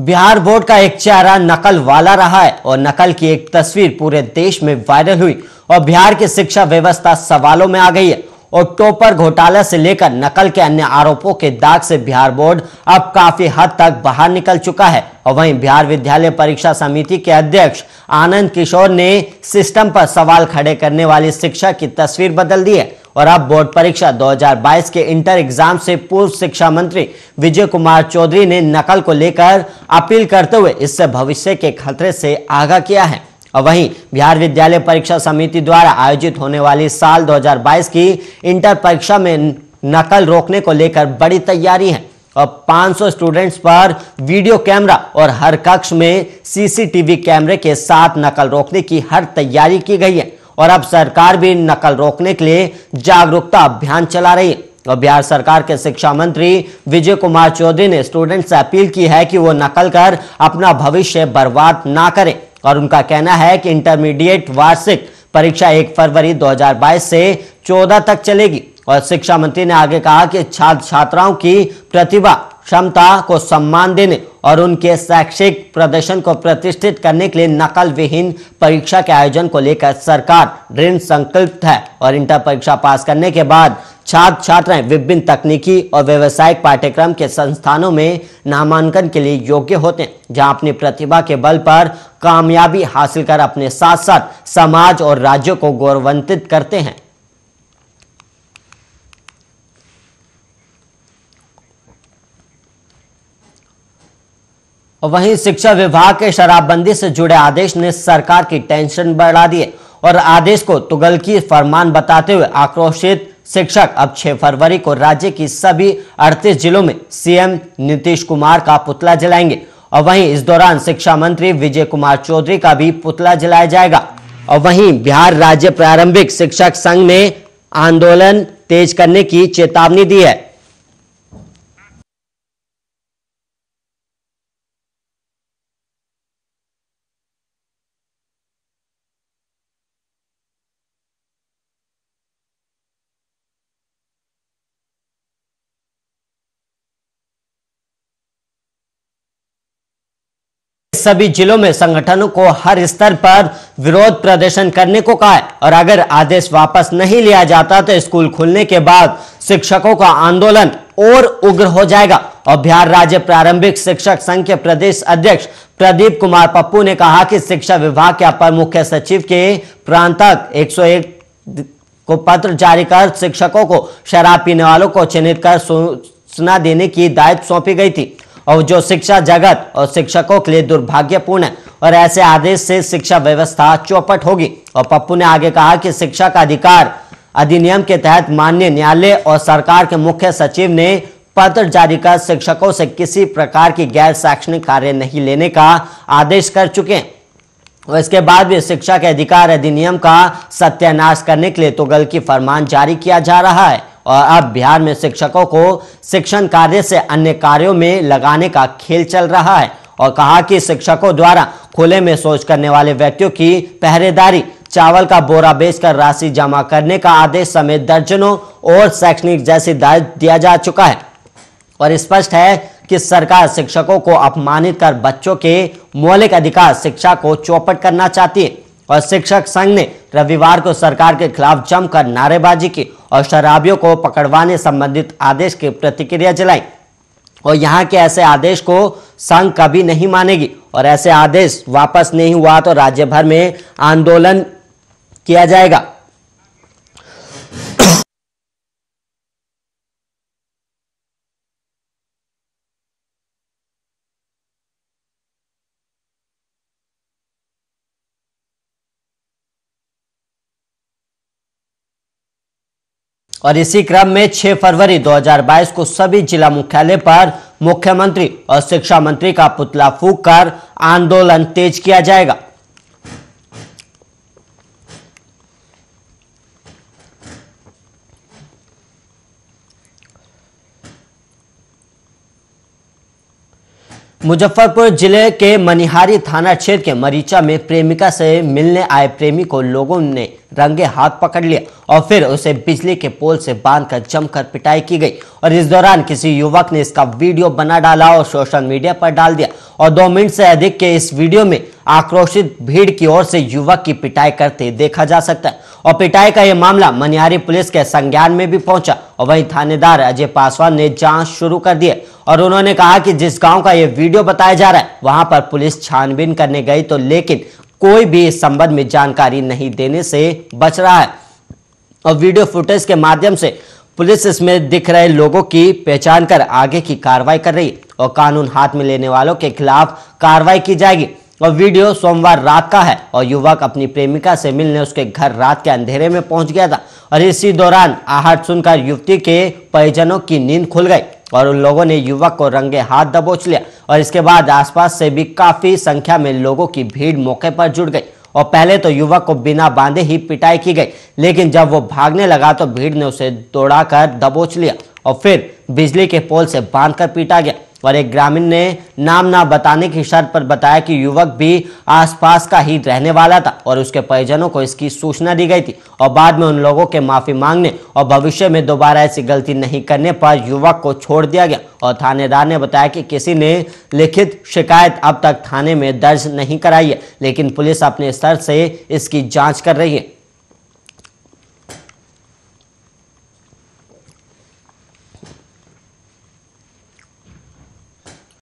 Bihar board का एक चेहरा नकल वाला रहा है और नकल की एक तस्वीर पूरे देश में वायरल हुई और बिहार की शिक्षा व्यवस्था सवालों में आ गई है और टोपर घोटाला से लेकर नकल के अन्य आरोपों के दाग से बिहार बोर्ड अब काफी हद तक बाहर निकल चुका है और वहीं बिहार विद्यालय परीक्षा समिति के अध्यक्ष आनंद किशोर ने सिस्टम पर सवाल खड़े करने वाली शिक्षा की तस्वीर बदल दी है और अब बोर्ड परीक्षा 2022 के इंटर एग्जाम से पूर्व शिक्षा मंत्री विजय कुमार चौधरी ने नकल को लेकर अपील करते हुए इससे भविष्य के खतरे से आगाह किया है और वहीं बिहार विद्यालय परीक्षा समिति द्वारा आयोजित होने वाली साल 2022 की इंटर परीक्षा में नकल रोकने को लेकर बड़ी तैयारी है और 500 स्टूडेंट्स पर वीडियो कैमरा और हर कक्ष में सीसीटीवी कैमरे के साथ नकल रोकने की हर तैयारी की गई है और अब सरकार भी नकल रोकने के लिए जागरूकता अभियान चला रही है और बिहार सरकार के शिक्षा मंत्री विजय कुमार चौधरी ने स्टूडेंट से अपील की है कि वो नकल कर अपना भविष्य बर्बाद ना करें और उनका कहना है कि इंटरमीडिएट वार्षिक परीक्षा 1 फरवरी 2022 से 14 तक चलेगी और शिक्षा मंत्री ने आगे कहा कि छात्र छात्राओं की प्रतिभा क्षमता को सम्मान देने और उनके शैक्षिक प्रदर्शन को प्रतिष्ठित करने के लिए नकल विहीन परीक्षा के आयोजन को लेकर सरकार दृढ़ संकल्प है और इंटर परीक्षा पास करने के बाद छात्र छात्राएं विभिन्न तकनीकी और व्यवसायिक पाठ्यक्रम के संस्थानों में नामांकन के लिए योग्य होते हैं जहां अपनी प्रतिभा के बल पर कामयाबी हासिल कर अपने साथ साथ समाज और राज्यों को गौरवान्वित करते हैं वहीं शिक्षा विभाग के शराबबंदी से जुड़े आदेश ने सरकार की टेंशन बढ़ा दी और आदेश को तुगल की फरमान बताते हुए आक्रोशित शिक्षक अब 6 फरवरी को राज्य की सभी 38 जिलों में सीएम नीतीश कुमार का पुतला जलाएंगे और वहीं इस दौरान शिक्षा मंत्री विजय कुमार चौधरी का भी पुतला जलाया जाएगा और वहीं बिहार राज्य प्रारंभिक शिक्षक संघ ने आंदोलन तेज करने की चेतावनी दी है सभी जिलों में संगठनों को हर स्तर पर विरोध प्रदर्शन करने को कहा है और अगर आदेश वापस नहीं लिया जाता तो स्कूल खुलने के बाद शिक्षकों का आंदोलन और उग्र हो जाएगा और बिहार राज्य प्रारंभिक शिक्षक संघ के प्रदेश अध्यक्ष प्रदीप कुमार पप्पू ने कहा कि शिक्षा विभाग के अपर मुख्य सचिव के प्रांतक एक को पत्र जारी कर शिक्षकों को शराब पीने वालों को चिन्हित कर सूचना देने की दायित्व सौंपी गई थी और जो शिक्षा जगत और शिक्षकों के लिए दुर्भाग्यपूर्ण है और ऐसे आदेश से शिक्षा व्यवस्था चौपट होगी और पप्पू ने आगे कहा कि शिक्षा का अधिकार अधिनियम के तहत माननीय न्यायालय और सरकार के मुख्य सचिव ने पत्र जारी कर शिक्षकों से किसी प्रकार की गैर शैक्षणिक कार्य नहीं लेने का आदेश कर चुके हैं और इसके बाद भी शिक्षा के अधिकार अधिनियम का सत्यानाश करने के लिए तुगल की फरमान जारी किया जा रहा है और अब बिहार में शिक्षकों को शिक्षण कार्य से अन्य कार्यों में लगाने का खेल चल रहा है और कहा कि शिक्षकों द्वारा खुले में सोच करने वाले व्यक्तियों की पहरेदारी चावल का बोरा बेचकर राशि जमा करने का आदेश समेत दर्जनों और शैक्षणिक जैसे दायित्व दिया जा चुका है और स्पष्ट है कि सरकार शिक्षकों को अपमानित कर बच्चों के मौलिक अधिकार शिक्षा को चौपट करना चाहती है और शिक्षक संघ ने रविवार को सरकार के खिलाफ जमकर नारेबाजी की और शराबियों को पकड़वाने संबंधित आदेश की प्रतिक्रिया जलाई और यहाँ के ऐसे आदेश को संघ कभी नहीं मानेगी और ऐसे आदेश वापस नहीं हुआ तो राज्य भर में आंदोलन किया जाएगा और इसी क्रम में 6 फरवरी 2022 को सभी जिला मुख्यालय पर मुख्यमंत्री और शिक्षा मंत्री का पुतला फूंक कर आंदोलन तेज किया जाएगा मुजफ्फरपुर जिले के मनिहारी थाना क्षेत्र के मरीचा में प्रेमिका से मिलने आए प्रेमी को लोगों ने रंगे हाथ पकड़ लिया और फिर उसे बिजली के पोल से बांधकर जमकर पिटाई की गई और इस दौरान किसी युवक ने इसका वीडियो बना डाला और सोशल मीडिया पर डाल दिया और दो मिनट से अधिक के इस वीडियो में आक्रोशित भीड़ की ओर से युवक की पिटाई करते देखा जा सकता है और पिटाई का यह मामला मनिहारी पुलिस के संज्ञान में भी पहुंचा और वही थानेदार अजय पासवान ने जांच शुरू कर दिया और उन्होंने कहा कि जिस गांव का ये वीडियो बताया जा रहा है वहां पर पुलिस छानबीन करने गई तो लेकिन कोई भी इस संबंध में जानकारी नहीं देने से बच रहा है और वीडियो फुटेज के माध्यम से पुलिस इसमें दिख रहे लोगों की पहचान कर आगे की कार्रवाई कर रही और कानून हाथ में लेने वालों के खिलाफ कार्रवाई की जाएगी और वीडियो सोमवार रात का है और युवक अपनी प्रेमिका से मिलने उसके घर रात के अंधेरे में पहुंच गया था और इसी दौरान आहट सुनकर युवती के परिजनों की नींद खुल गई और उन लोगों ने युवक को रंगे हाथ दबोच लिया और इसके बाद आसपास से भी काफी संख्या में लोगों की भीड़ मौके पर जुट गई और पहले तो युवक को बिना बांधे ही पिटाई की गई लेकिन जब वो भागने लगा तो भीड़ ने उसे दौड़ा दबोच लिया और फिर बिजली के पोल से बांधकर पीटा गया और एक ग्रामीण ने नाम ना बताने की शर्त पर बताया कि युवक भी आसपास का ही रहने वाला था और उसके परिजनों को इसकी सूचना दी गई थी और बाद में उन लोगों के माफी मांगने और भविष्य में दोबारा ऐसी गलती नहीं करने पर युवक को छोड़ दिया गया और थानेदार ने बताया कि किसी ने लिखित शिकायत अब तक थाने में दर्ज नहीं कराई है लेकिन पुलिस अपने स्तर से इसकी जाँच कर रही है